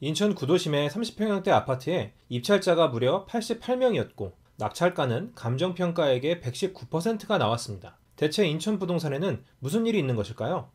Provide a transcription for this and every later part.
인천 구도심의 30평형대 아파트에 입찰자가 무려 88명이었고 낙찰가는 감정평가액의 119%가 나왔습니다. 대체 인천 부동산에는 무슨 일이 있는 것일까요?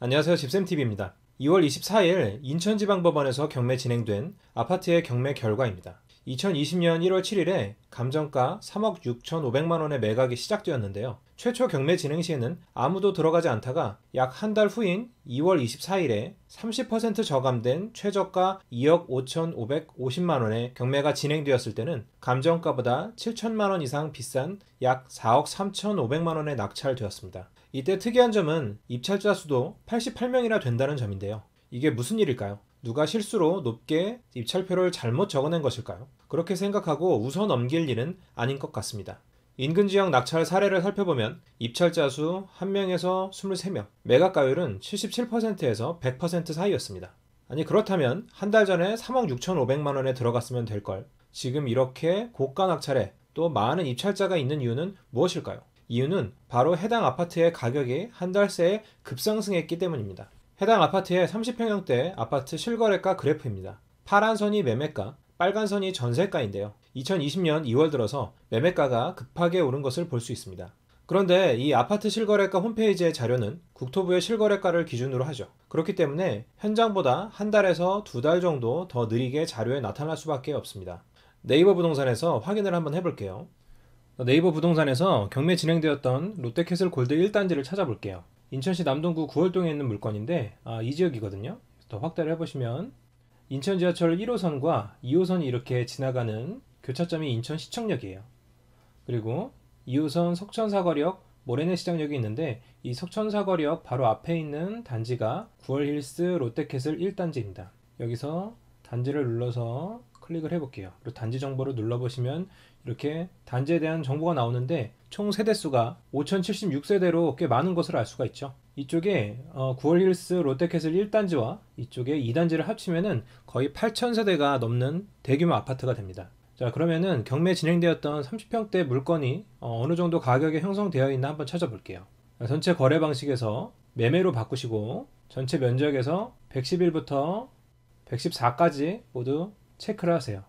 안녕하세요. 집샘TV입니다. 2월 24일 인천지방법원에서 경매 진행된 아파트의 경매 결과입니다. 2020년 1월 7일에 감정가 3억 6,500만 원의 매각이 시작되었는데요. 최초 경매 진행 시에는 아무도 들어가지 않다가 약 한 달 후인 2월 24일에 30% 저감된 최저가 2억 5,550만 원의 경매가 진행되었을 때는 감정가보다 7천만 원 이상 비싼 약 4억 3,500만 원에 낙찰되었습니다. 이때 특이한 점은 입찰자 수도 88명이나 된다는 점인데요. 이게 무슨 일일까요? 누가 실수로 높게 입찰표를 잘못 적어낸 것일까요? 그렇게 생각하고 우선 넘길 일은 아닌 것 같습니다. 인근 지역 낙찰 사례를 살펴보면 입찰자 수 1명에서 23명, 매각가율은 77%에서 100% 사이였습니다. 아니 그렇다면 한 달 전에 3억 6,500만 원에 들어갔으면 될 걸. 지금 이렇게 고가 낙찰에 또 많은 입찰자가 있는 이유는 무엇일까요? 이유는 바로 해당 아파트의 가격이 한 달 새에 급상승했기 때문입니다. 해당 아파트의 30평형대 아파트 실거래가 그래프입니다. 파란 선이 매매가, 빨간 선이 전세가인데요. 2020년 2월 들어서 매매가가 급하게 오른 것을 볼 수 있습니다. 그런데 이 아파트 실거래가 홈페이지의 자료는 국토부의 실거래가를 기준으로 하죠. 그렇기 때문에 현장보다 한 달에서 두 달 정도 더 느리게 자료에 나타날 수밖에 없습니다. 네이버 부동산에서 확인을 한번 해볼게요. 네이버 부동산에서 경매 진행되었던 롯데캐슬 골드 1단지를 찾아볼게요. 인천시 남동구 구월동에 있는 물건인데 아, 이 지역이거든요. 더 확대를 해보시면 인천 지하철 1호선과 2호선이 이렇게 지나가는 교차점이 인천시청역이에요. 그리고 2호선 석천사거리역 모래내시장역이 있는데 이 석천사거리역 바로 앞에 있는 단지가 9월힐스 롯데캐슬 1단지입니다. 여기서 단지를 눌러서 클릭을 해볼게요. 그리고 단지 정보를 눌러보시면 이렇게 단지에 대한 정보가 나오는데 총 세대수가 5076세대로 꽤 많은 것을알 수가 있죠. 이쪽에 9월 어, 힐스 롯데캐슬 1단지와 이쪽에 2단지를 합치면 거의 8000세대가 넘는 대규모 아파트가 됩니다. 자 그러면은 경매 진행되었던 30평대 물건이 어, 느 정도 가격에 형성되어 있나 한번 찾아볼게요. 전체 거래 방식에서 매매로 바꾸시고 전체 면적에서 111부터 114까지 모두 체크를 하세요.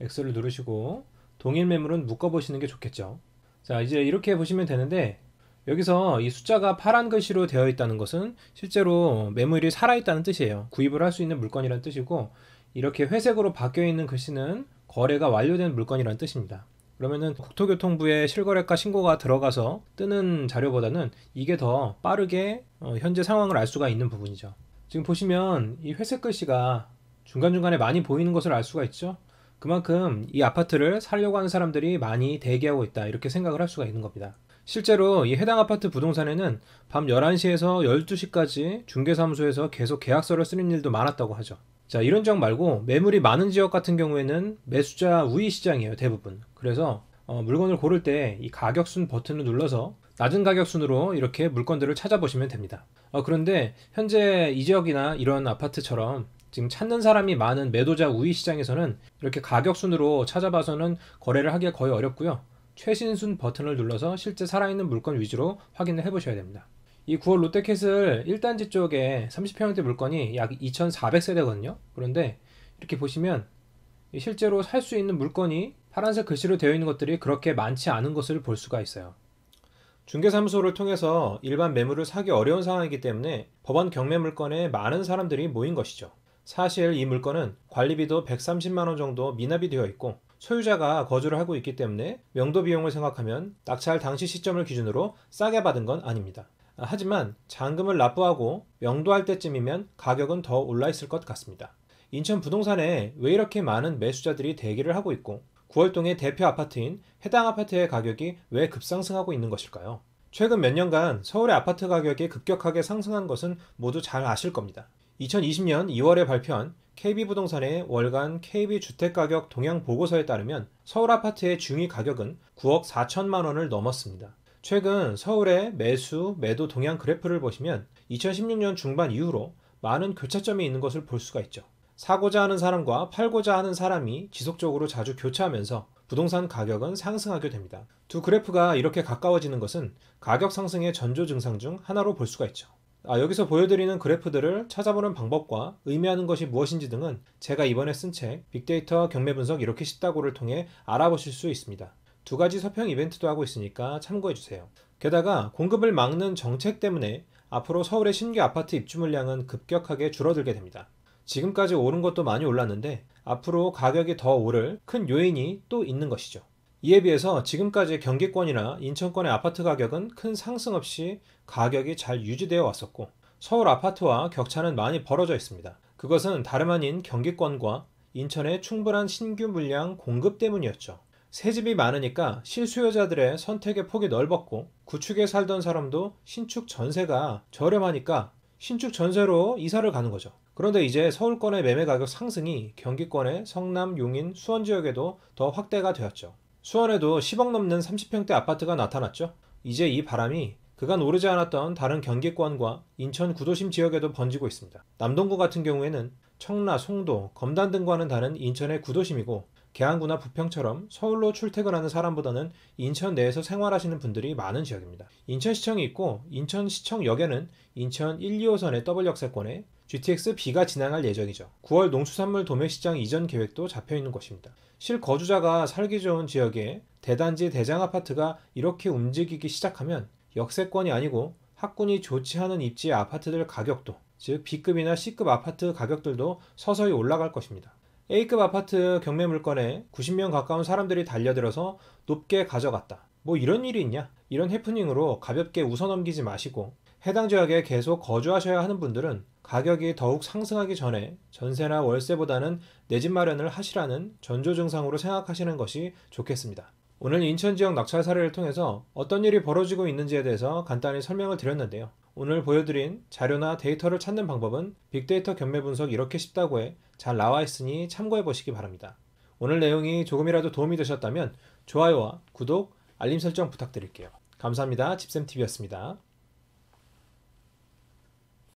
X를 누르시고 동일 매물은 묶어보시는 게 좋겠죠. 자 이제 이렇게 보시면 되는데 여기서 이 숫자가 파란 글씨로 되어 있다는 것은 실제로 매물이 살아있다는 뜻이에요. 구입을 할 수 있는 물건이란 뜻이고 이렇게 회색으로 바뀌어 있는 글씨는 거래가 완료된 물건이란 뜻입니다. 그러면은 국토교통부의 실거래가 신고가 들어가서 뜨는 자료보다는 이게 더 빠르게 어, 현재 상황을 알 수가 있는 부분이죠. 지금 보시면 이 회색 글씨가 중간중간에 많이 보이는 것을 알 수가 있죠. 그만큼 이 아파트를 살려고 하는 사람들이 많이 대기하고 있다 이렇게 생각을 할 수가 있는 겁니다. 실제로 이 해당 아파트 부동산에는 밤 11시에서 12시까지 중개사무소에서 계속 계약서를 쓰는 일도 많았다고 하죠. 자, 이런 지역 말고 매물이 많은 지역 같은 경우에는 매수자 우위 시장이에요, 대부분. 그래서 어, 물건을 고를 때 이 가격순 버튼을 눌러서 낮은 가격순으로 이렇게 물건들을 찾아보시면 됩니다. 어, 그런데 현재 이 지역이나 이런 아파트처럼 지금 찾는 사람이 많은 매도자 우위 시장에서는 이렇게 가격 순으로 찾아봐서는 거래를 하기가 거의 어렵고요. 최신순 버튼을 눌러서 실제 살아있는 물건 위주로 확인을 해보셔야 됩니다. 이 9월 롯데캐슬 1단지 쪽에 30평대 물건이 약 2,400세대거든요. 그런데 이렇게 보시면 실제로 살 수 있는 물건이 파란색 글씨로 되어 있는 것들이 그렇게 많지 않은 것을 볼 수가 있어요. 중개사무소를 통해서 일반 매물을 사기 어려운 상황이기 때문에 법원 경매 물건에 많은 사람들이 모인 것이죠. 사실 이 물건은 관리비도 130만 원 정도 미납이 되어 있고 소유자가 거주를 하고 있기 때문에 명도 비용을 생각하면 낙찰 당시 시점을 기준으로 싸게 받은 건 아닙니다. 하지만 잔금을 납부하고 명도할 때쯤이면 가격은 더 올라 있을 것 같습니다. 인천 부동산에 왜 이렇게 많은 매수자들이 대기를 하고 있고 9월동의 대표 아파트인 해당 아파트의 가격이 왜 급상승하고 있는 것일까요? 최근 몇 년간 서울의 아파트 가격이 급격하게 상승한 것은 모두 잘 아실 겁니다. 2020년 2월에 발표한 KB부동산의 월간 KB주택가격 동향보고서에 따르면 서울 아파트의 중위 가격은 9억 4천만 원을 넘었습니다. 최근 서울의 매수, 매도 동향 그래프를 보시면 2016년 중반 이후로 많은 교차점이 있는 것을 볼 수가 있죠. 사고자 하는 사람과 팔고자 하는 사람이 지속적으로 자주 교차하면서 부동산 가격은 상승하게 됩니다. 두 그래프가 이렇게 가까워지는 것은 가격 상승의 전조 증상 중 하나로 볼 수가 있죠. 아, 여기서 보여드리는 그래프들을 찾아보는 방법과 의미하는 것이 무엇인지 등은 제가 이번에 쓴 책빅데이터 경매 분석 이렇게 쉽다고를 통해 알아보실 수 있습니다. 두 가지 서평 이벤트도 하고 있으니까 참고해 주세요. 게다가 공급을 막는 정책 때문에 앞으로 서울의 신규 아파트 입주 물량은 급격하게 줄어들게 됩니다. 지금까지 오른 것도 많이 올랐는데 앞으로 가격이 더 오를 큰 요인이 또 있는 것이죠. 이에 비해서 지금까지 경기권이나 인천권의 아파트 가격은 큰 상승 없이 가격이 잘 유지되어 왔었고 서울 아파트와 격차는 많이 벌어져 있습니다. 그것은 다름 아닌 경기권과 인천의 충분한 신규 물량 공급 때문이었죠. 새집이 많으니까 실수요자들의 선택의 폭이 넓었고 구축에 살던 사람도 신축 전세가 저렴하니까 신축 전세로 이사를 가는 거죠. 그런데 이제 서울권의 매매 가격 상승이 경기권의 성남, 용인, 수원 지역에도 더 확대가 되었죠. 수원에도 10억 넘는 30평대 아파트가 나타났죠. 이제 이 바람이 그간 오르지 않았던 다른 경기권과 인천 구도심 지역에도 번지고 있습니다. 남동구 같은 경우에는 청라, 송도, 검단 등과는 다른 인천의 구도심이고 계양구나 부평처럼 서울로 출퇴근하는 사람보다는 인천 내에서 생활하시는 분들이 많은 지역입니다. 인천시청이 있고 인천시청역에는 인천 1, 2호선의 더블역세권에 GTX-B가 진행할 예정이죠. 9월 농수산물 도매시장 이전 계획도 잡혀있는 것입니다. 실거주자가 살기 좋은 지역에 대단지 대장 아파트가 이렇게 움직이기 시작하면 역세권이 아니고 학군이 좋지 않은 입지의 아파트들 가격도 즉 B급이나 C급 아파트 가격들도 서서히 올라갈 것입니다. A급 아파트 경매 물건에 90명 가까운 사람들이 달려들어서 높게 가져갔다. 뭐 이런 일이 있냐? 이런 해프닝으로 가볍게 웃어넘기지 마시고 해당 지역에 계속 거주하셔야 하는 분들은 가격이 더욱 상승하기 전에 전세나 월세보다는 내 집 마련을 하시라는 전조 증상으로 생각하시는 것이 좋겠습니다. 오늘 인천 지역 낙찰 사례를 통해서 어떤 일이 벌어지고 있는지에 대해서 간단히 설명을 드렸는데요. 오늘 보여드린 자료나 데이터를 찾는 방법은 빅데이터 경매 분석 이렇게 쉽다고 해 잘 나와 있으니 참고해 보시기 바랍니다. 오늘 내용이 조금이라도 도움이 되셨다면 좋아요와 구독, 알림 설정 부탁드릴게요. 감사합니다. 집쌤TV였습니다.